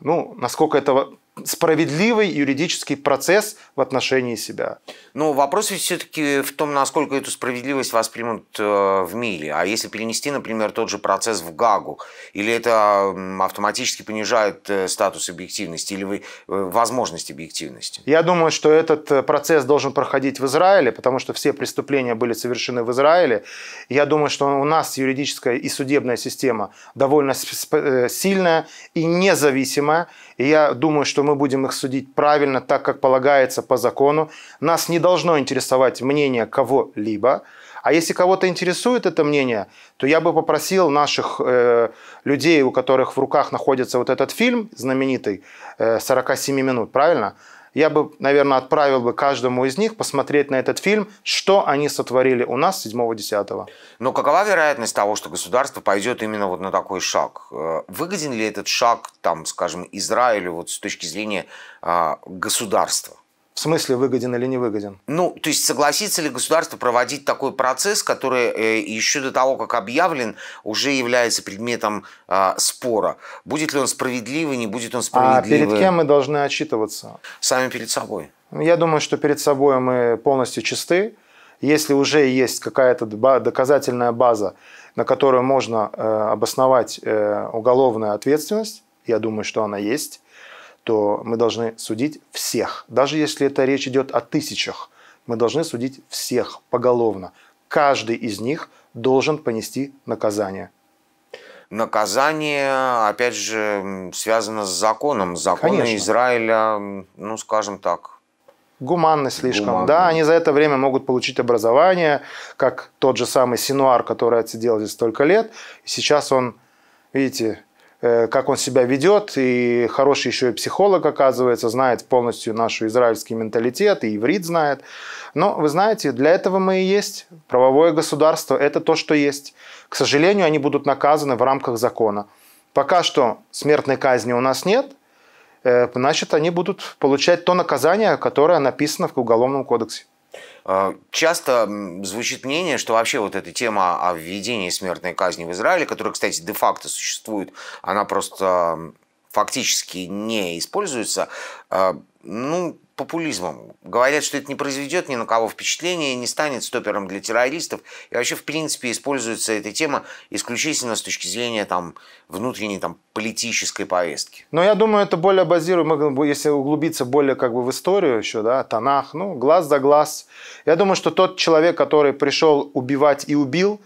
ну, насколько это справедливый юридический процесс в отношении себя. Но вопрос все-таки в том, насколько эту справедливость воспримут э, в мире. А если перенести, например, тот же процесс в Гагу, или это автоматически понижает э, статус объективности или э, возможность объективности? Я думаю, что этот процесс должен проходить в Израиле, потому что все преступления были совершены в Израиле. Я думаю, что у нас юридическая и судебная система довольно сильная и независимая. И я думаю, что мы будем их судить правильно, так, как полагается по закону. Нас не должно интересовать мнение кого-либо. А если кого-то интересует это мнение, то я бы попросил наших э, людей, у которых в руках находится вот этот фильм знаменитый э, «47 минут», правильно? я бы, наверное, отправил бы каждому из них посмотреть на этот фильм, что они сотворили у нас 7-10. Но какова вероятность того, что государство пойдет именно вот на такой шаг? Э, выгоден ли этот шаг, там, скажем, Израилю вот с точки зрения а, государства? В смысле выгоден или не выгоден? Ну, то есть согласится ли государство проводить такой процесс, который э, еще до того, как объявлен, уже является предметом э, спора? Будет ли он справедливый, не будет он а справедливый? А перед кем мы должны отчитываться? Сами перед собой. Я думаю, что перед собой мы полностью чисты. Если уже есть какая-то доказательная база, на которую можно э, обосновать э, уголовную ответственность, я думаю, что она есть, то мы должны судить всех. Даже если это речь идет о тысячах, мы должны судить всех поголовно. Каждый из них должен понести наказание. Наказание, опять же, связано с законом. Законы Конечно. Израиля, ну, скажем так, гуманно слишком. Гуманно. Да, они за это время могут получить образование, как тот же самый Синуар, который отсидел здесь столько лет. И сейчас он, видите, Э, как он себя ведет, и хороший еще и психолог, оказывается, знает полностью наш израильский менталитет, и иврит знает. Но, вы знаете, для этого мы и есть. Правовое государство – это то, что есть. К сожалению, они будут наказаны в рамках закона. Пока что смертной казни у нас нет, э, значит, они будут получать то наказание, которое написано в Уголовном кодексе. Э, часто звучит мнение, что вообще вот эта тема о введении смертной казни в Израиле, которая, кстати, де-факто существует, она просто фактически не используется, э, ну, популизмом. Говорят, что это не произведет ни на кого впечатления, не станет стопером для террористов. И вообще, в принципе, используется эта тема исключительно с точки зрения там, внутренней там, политической повестки. Но я думаю, это более базируемо, если углубиться более как бы в историю еще, да, Танах, ну, глаз за глаз. Я думаю, что тот человек, который пришел убивать и убил,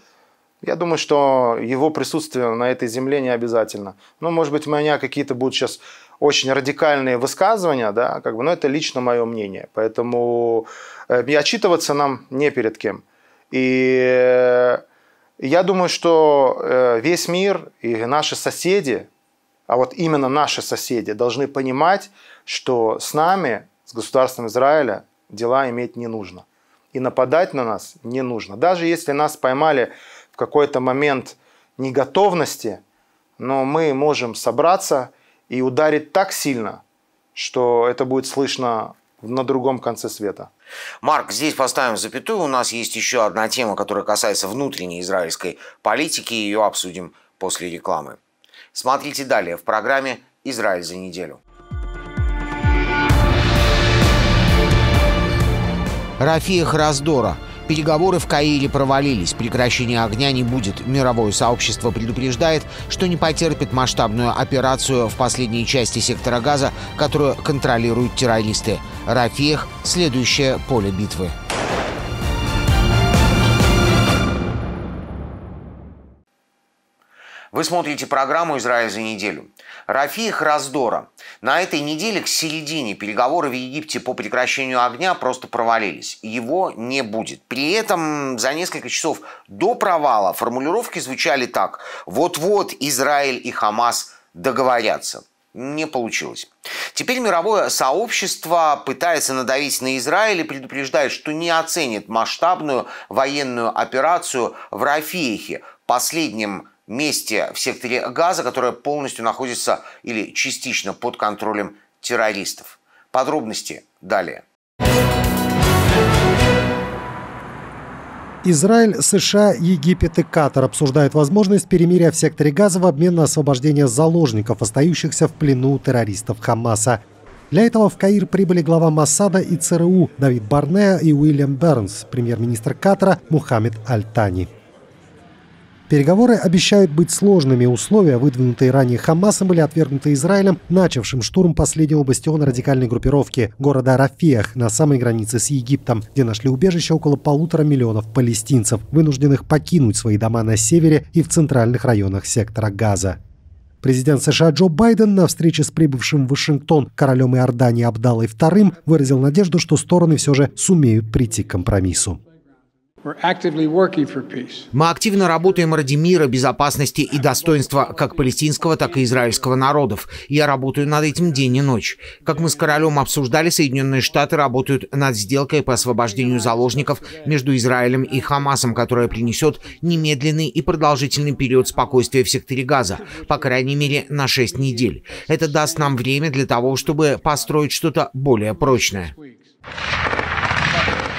я думаю, что его присутствие на этой земле не обязательно. Ну, может быть, у меня какие-то будут сейчас очень радикальные высказывания, да, как бы, но это лично мое мнение. Поэтому не э, отчитываться нам не перед кем. И э, я думаю, что э, весь мир и наши соседи, а вот именно наши соседи, должны понимать, что с нами, с государством Израиля, дела иметь не нужно. И нападать на нас не нужно. Даже если нас поймали в какой-то момент неготовности, но мы можем собраться – и ударит так сильно, что это будет слышно на другом конце света. Марк, здесь поставим запятую. У нас есть еще одна тема, которая касается внутренней израильской политики. Ее обсудим после рекламы. Смотрите далее в программе «Израиль за неделю». Рафия Храздора – Переговоры в Каире провалились. Прекращения огня не будет. Мировое сообщество предупреждает, что не потерпит масштабную операцию в последней части сектора газа, которую контролируют террористы. Рафиях – следующее поле битвы. Вы смотрите программу «Израиль за неделю». Рафиих раздора. На этой неделе к середине переговоры в Египте по прекращению огня просто провалились. Его не будет. При этом за несколько часов до провала формулировки звучали так. Вот-вот Израиль и Хамас договорятся. Не получилось. Теперь мировое сообщество пытается надавить на Израиль и предупреждает, что не оценит масштабную военную операцию в Рафиехе, последнем месте в секторе Газа, которая полностью находится или частично под контролем террористов. Подробности далее. Израиль, США, Египет и Катар обсуждают возможность перемирия в секторе Газа в обмен на освобождение заложников, остающихся в плену террористов Хамаса. Для этого в Каир прибыли глава Масада и ЦРУ Давид Барнеа и Уильям Бернс, премьер-министр Катара Мухаммед Аль-Тани. Переговоры обещают быть сложными. Условия, выдвинутые ранее Хамасом, были отвергнуты Израилем, начавшим штурм последнего бастиона радикальной группировки города Рафиях на самой границе с Египтом, где нашли убежище около полутора миллионов палестинцев, вынужденных покинуть свои дома на севере и в центральных районах сектора Газа. Президент США Джо Байден на встрече с прибывшим в Вашингтон королем Иордании Абдалой II выразил надежду, что стороны все же сумеют прийти к компромиссу. Мы активно работаем ради мира, безопасности и достоинства как палестинского, так и израильского народов. Я работаю над этим день и ночь. Как мы с королем обсуждали, Соединенные Штаты работают над сделкой по освобождению заложников между Израилем и Хамасом, которая принесет немедленный и продолжительный период спокойствия в секторе Газа, по крайней мере на 6 недель. Это даст нам время для того, чтобы построить что-то более прочное.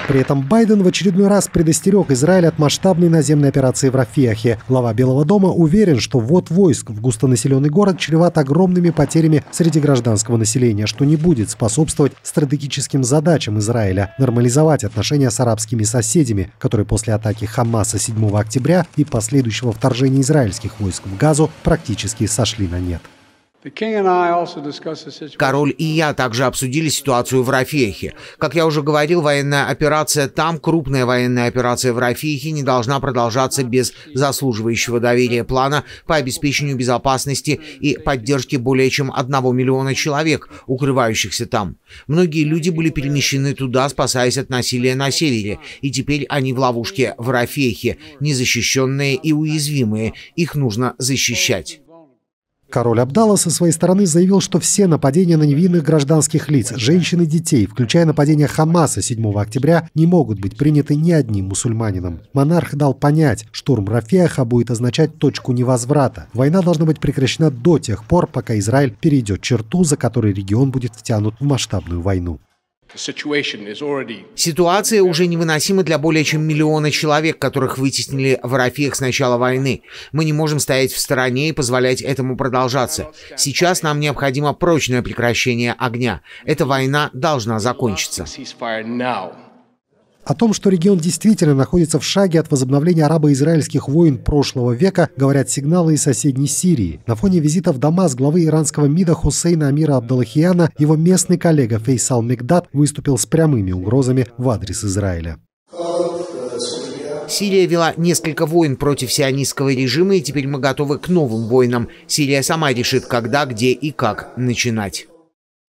При этом Байден в очередной раз предостерег Израиль от масштабной наземной операции в Рафиахе. Глава Белого дома уверен, что ввод войск в густонаселенный город чреват огромными потерями среди гражданского населения, что не будет способствовать стратегическим задачам Израиля нормализовать отношения с арабскими соседями, которые после атаки Хамаса 7 октября и последующего вторжения израильских войск в Газу практически сошли на нет. Король и я также обсудили ситуацию в Рафехе. Как я уже говорил, военная операция там, крупная военная операция в Рафехе, не должна продолжаться без заслуживающего доверия плана по обеспечению безопасности и поддержке более чем одного миллиона человек, укрывающихся там. Многие люди были перемещены туда, спасаясь от насилия на севере, и теперь они в ловушке в Рафехе, незащищенные и уязвимые. Их нужно защищать. Король Абдалла со своей стороны заявил, что все нападения на невинных гражданских лиц, женщин и детей, включая нападение Хамаса 7 октября, не могут быть приняты ни одним мусульманином. Монарх дал понять, штурм Рафиаха будет означать точку невозврата. Война должна быть прекращена до тех пор, пока Израиль перейдет черту, за которой регион будет втянут в масштабную войну. Ситуация уже невыносима для более чем миллиона человек, которых вытеснили в Рафиях с начала войны. Мы не можем стоять в стороне и позволять этому продолжаться. Сейчас нам необходимо прочное прекращение огня. Эта война должна закончиться. О том, что регион действительно находится в шаге от возобновления арабо-израильских войн прошлого века, говорят сигналы из соседней Сирии. На фоне визита в Дамас главы иранского МИДа Хусейна Амира Абдалахиана его местный коллега Фейсал Мигдад выступил с прямыми угрозами в адрес Израиля. Сирия вела несколько войн против сионистского режима, и теперь мы готовы к новым войнам. Сирия сама решит, когда, где и как начинать.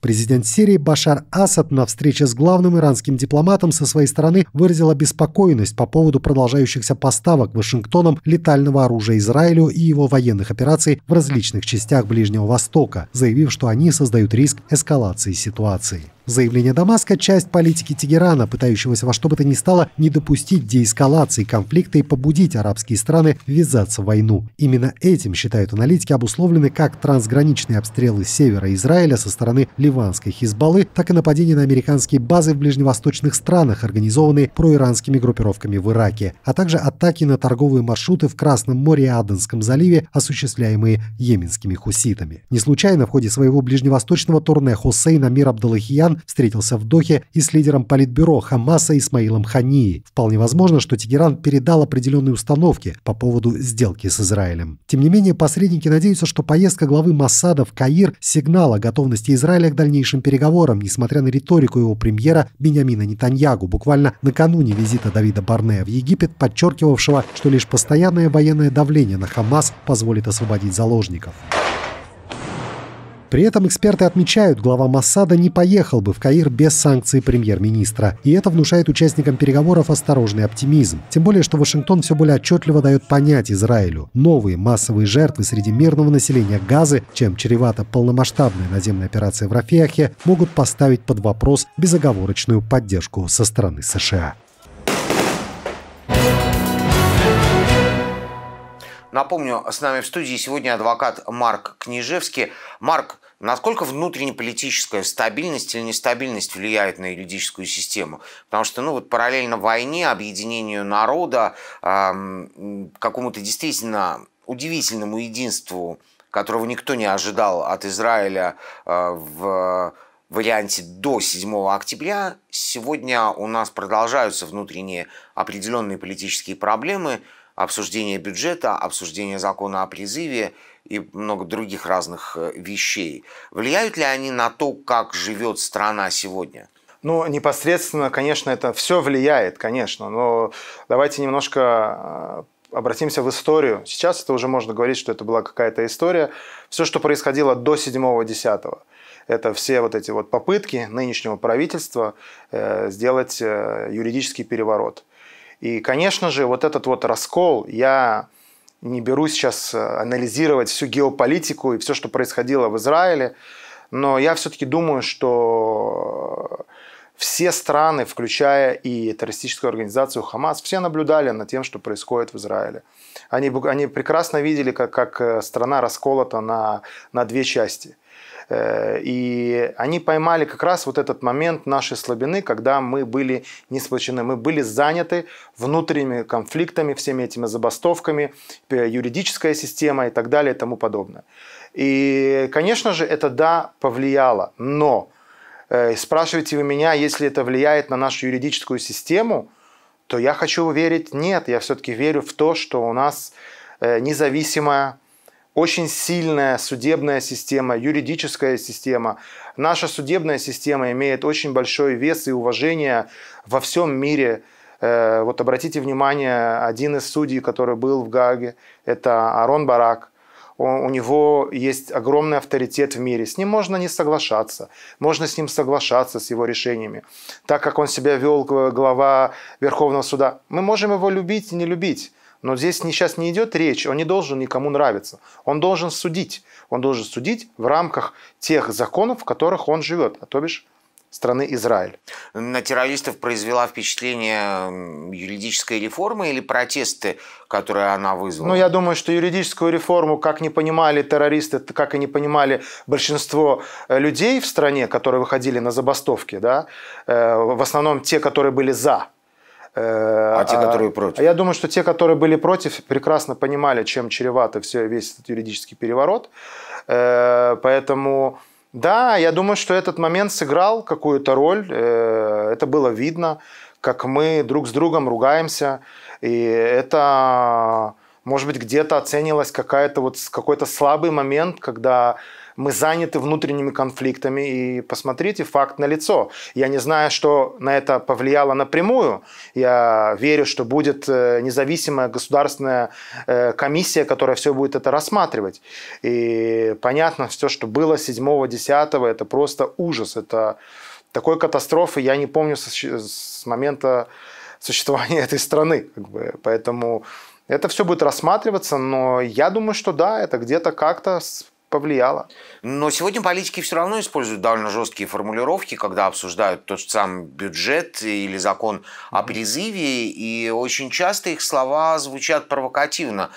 Президент Сирии Башар Асад на встрече с главным иранским дипломатом со своей стороны выразил обеспокоенность по поводу продолжающихся поставок Вашингтоном летального оружия Израилю и его военных операций в различных частях Ближнего Востока, заявив, что они создают риск эскалации ситуации. Заявление Дамаска – часть политики Тегерана, пытающегося во что бы то ни стало не допустить деэскалации конфликта и побудить арабские страны ввязаться в войну. Именно этим, считают аналитики, обусловлены как трансграничные обстрелы севера Израиля со стороны ливанской Хизбаллы, так и нападения на американские базы в ближневосточных странах, организованные проиранскими группировками в Ираке, а также атаки на торговые маршруты в Красном море и Аденском заливе, осуществляемые йеменскими хуситами. Не случайно в ходе своего ближневосточного турне Хусейн Амир Абдалахиян встретился в Дохе и с лидером политбюро Хамаса Исмаилом Хании. Вполне возможно, что Тегеран передал определенные установки по поводу сделки с Израилем. Тем не менее, посредники надеются, что поездка главы Массада в Каир – сигнал о готовности Израиля к дальнейшим переговорам, несмотря на риторику его премьера Бениамина Нетаньягу, буквально накануне визита Давида Барнея в Египет, подчеркивавшего, что лишь постоянное военное давление на Хамас позволит освободить заложников. При этом эксперты отмечают, глава Массада не поехал бы в Каир без санкций премьер-министра. И это внушает участникам переговоров осторожный оптимизм. Тем более, что Вашингтон все более отчетливо дает понять Израилю. Новые массовые жертвы среди мирного населения Газы, чем чревата полномасштабная наземная операция в Рафиахе, могут поставить под вопрос безоговорочную поддержку со стороны США. Напомню, с нами в студии сегодня адвокат Марк Книжевский. Марк, Насколько внутренняя политическая стабильность или нестабильность влияет на юридическую систему? Потому что ну, вот параллельно войне, объединению народа, эм, какому-то действительно удивительному единству, которого никто не ожидал от Израиля э, в варианте до 7 октября, сегодня у нас продолжаются внутренние определенные политические проблемы, обсуждение бюджета, обсуждение закона о призыве – и много других разных э, вещей. Влияют ли они на то, как живет страна сегодня? Ну, непосредственно, конечно, это все влияет, конечно, но давайте немножко э, обратимся в историю. Сейчас это уже можно говорить, что это была какая-то история. Все, что происходило до 7 10 -го, это все вот эти вот попытки нынешнего правительства э, сделать юридический переворот. И, конечно же, вот этот вот раскол, я не берусь сейчас э, анализировать всю геополитику и все, что происходило в Израиле, но я все-таки думаю, что э, все страны, включая и террористическую организацию Хамас, все наблюдали над тем, что происходит в Израиле. Они, они прекрасно видели, как, как э, страна расколота на, на две части – Э, и они поймали как раз вот этот момент нашей слабины, когда мы были не сплочены, мы были заняты внутренними конфликтами, всеми этими забастовками, э, юридическая система и так далее и тому подобное. И, конечно же, это да, повлияло, но э, спрашиваете вы меня, если это влияет на нашу юридическую систему, то я хочу верить, нет, я все-таки верю в то, что у нас независимая очень сильная судебная система, юридическая система. Наша судебная система имеет очень большой вес и уважение во всем мире. Э, вот обратите внимание, один из судей, который был в Гааге, это Арон Барак. У него есть огромный авторитет в мире. С ним можно не соглашаться. Можно с ним соглашаться, с его решениями. Так как он себя вел э, глава Верховного суда, мы можем его любить и не любить. Но здесь не, сейчас не идет речь, он не должен никому нравиться. Он должен судить. Он должен судить в рамках тех законов, в которых он живет, а то бишь страны Израиль. На террористов произвела впечатление юридическая реформа или протесты, которые она вызвала? Ну, я думаю, что юридическую реформу, как не понимали террористы, как и не понимали большинство э, людей в стране, которые выходили на забастовки, да, э, в основном те, которые были за а, а те, а которые против? Я думаю, что те, которые были против, прекрасно понимали, чем чревато все, весь этот юридический переворот. Э, поэтому, да, я думаю, что этот момент сыграл какую-то роль. Э, это было видно, как мы друг с другом ругаемся. И это, может быть, где-то оценилось какая-то вот какой-то слабый момент, когда мы заняты внутренними конфликтами, и посмотрите, факт на лицо. Я не знаю, что на это повлияло напрямую. Я верю, что будет э, независимая государственная э, комиссия, которая все будет это рассматривать. И понятно, все, что было 7-го, 10 это просто ужас. Это такой катастрофы я не помню с момента существования этой страны. Как бы. Поэтому это все будет рассматриваться, но я думаю, что да, это где-то как-то повлияло. Но сегодня политики все равно используют довольно жесткие формулировки, когда обсуждают тот же самый бюджет или закон о призыве, и очень часто их слова звучат провокативно.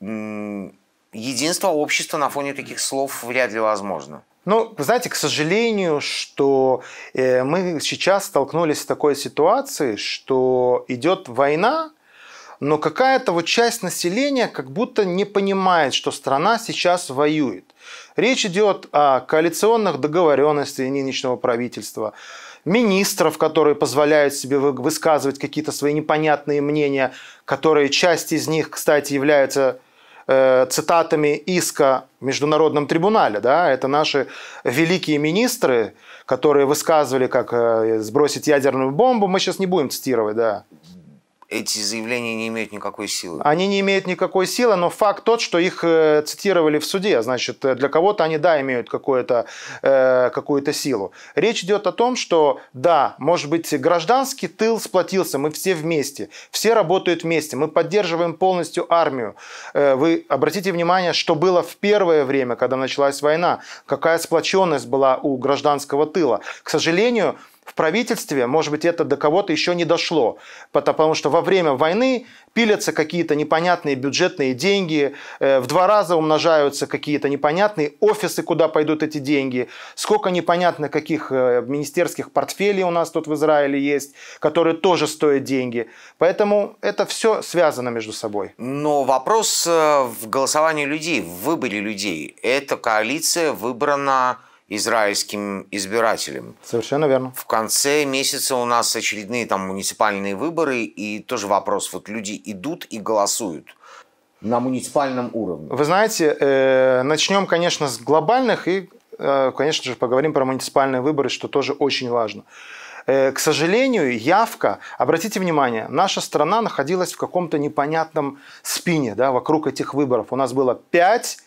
Единство общества на фоне таких слов вряд ли возможно. Ну, вы знаете, к сожалению, что э, мы сейчас столкнулись с такой ситуацией, что идет война, но какая-то вот часть населения как будто не понимает, что страна сейчас воюет. Речь идет о коалиционных договоренностях нынешнего правительства, министров, которые позволяют себе высказывать какие-то свои непонятные мнения, которые часть из них, кстати, являются э, цитатами иска в Международном трибунале. Да? Это наши великие министры, которые высказывали, как э, сбросить ядерную бомбу. Мы сейчас не будем цитировать, да эти заявления не имеют никакой силы. Они не имеют никакой силы, но факт тот, что их э, цитировали в суде. Значит, э, для кого-то они, да, имеют э, какую-то э, какую силу. Речь идет о том, что, да, может быть, гражданский тыл сплотился, мы все вместе, все работают вместе, мы поддерживаем полностью армию. Вы обратите внимание, что было в первое время, когда началась война, какая сплоченность была у гражданского тыла. К сожалению, в правительстве, может быть, это до кого-то еще не дошло, потому что во время войны пилятся какие-то непонятные бюджетные деньги, э, в два раза умножаются какие-то непонятные офисы, куда пойдут эти деньги, сколько непонятно каких э, министерских портфелей у нас тут в Израиле есть, которые тоже стоят деньги. Поэтому это все связано между собой. Но вопрос э, в голосовании людей, в выборе людей. Эта коалиция выбрана израильским избирателям. Совершенно верно. В конце месяца у нас очередные там муниципальные выборы, и тоже вопрос, вот люди идут и голосуют на муниципальном уровне. Вы знаете, э, начнем, конечно, с глобальных и, э, конечно же, поговорим про муниципальные выборы, что тоже очень важно. Э, к сожалению, явка, обратите внимание, наша страна находилась в каком-то непонятном спине да, вокруг этих выборов. У нас было пять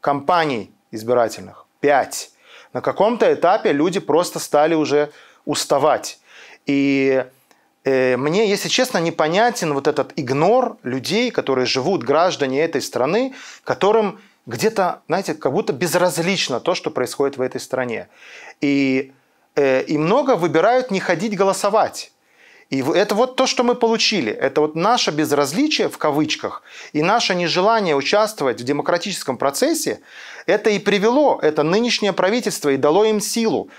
кампаний избирательных, пять. На каком-то этапе люди просто стали уже уставать. И э, мне, если честно, непонятен вот этот игнор людей, которые живут, граждане этой страны, которым где-то, знаете, как будто безразлично то, что происходит в этой стране. И, э, и много выбирают не ходить голосовать. И это вот то, что мы получили. Это вот наше безразличие в кавычках и наше нежелание участвовать в демократическом процессе это и привело это нынешнее правительство и дало им силу.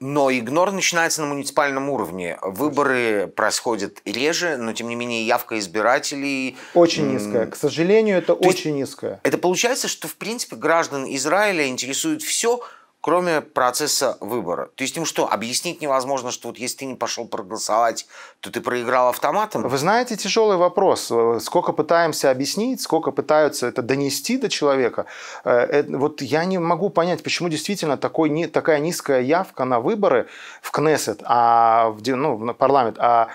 Но игнор начинается на муниципальном уровне. Выборы происходят реже, но тем не менее явка избирателей... Очень низкая. К сожалению, это То очень низкая. Это получается, что в принципе граждан Израиля интересует все, кроме процесса выбора. То есть им что, объяснить невозможно, что вот если ты не пошел проголосовать, то ты проиграл автоматом? Вы знаете, тяжелый вопрос. Э, сколько пытаемся объяснить, сколько пытаются это донести до человека. Э, вот я не могу понять, почему действительно такой, такая низкая явка на выборы в Кнессет, а в, ну, в парламент, а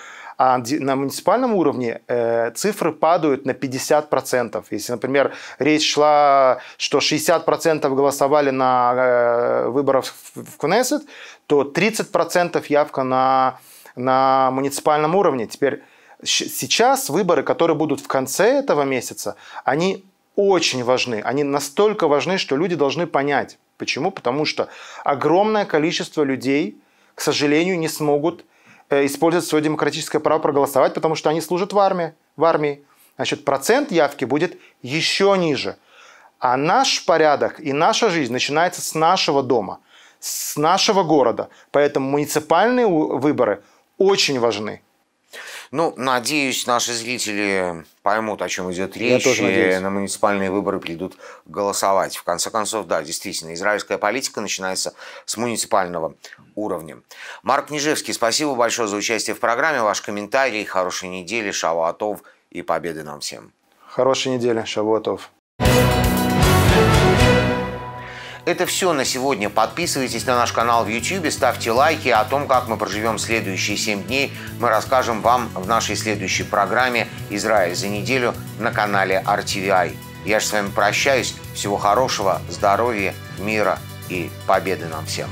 а на муниципальном уровне э, цифры падают на 50%. Если, например, речь шла, что 60% голосовали на э, выборах в Кнессет, то 30% явка на, на муниципальном уровне. Теперь сейчас выборы, которые будут в конце этого месяца, они очень важны. Они настолько важны, что люди должны понять. Почему? Потому что огромное количество людей, к сожалению, не смогут Э, использовать свое демократическое право проголосовать, потому что они служат в армии. В армии. Значит, процент явки будет еще ниже. А наш порядок и наша жизнь начинается с нашего дома, с нашего города. Поэтому муниципальные выборы очень важны. Ну, надеюсь, наши зрители поймут, о чем идет речь, и на муниципальные выборы придут голосовать. В конце концов, да, действительно, израильская политика начинается с муниципального уровня. Марк Нижевский, спасибо большое за участие в программе, ваш комментарий, хорошей недели, шавуатов и победы нам всем. Хорошей недели, шавуатов. Thank это все на сегодня. Подписывайтесь на наш канал в YouTube, ставьте лайки. О том, как мы проживем следующие 7 дней, мы расскажем вам в нашей следующей программе «Израиль за неделю» на канале RTVI. Я же с вами прощаюсь. Всего хорошего, здоровья, мира и победы нам всем.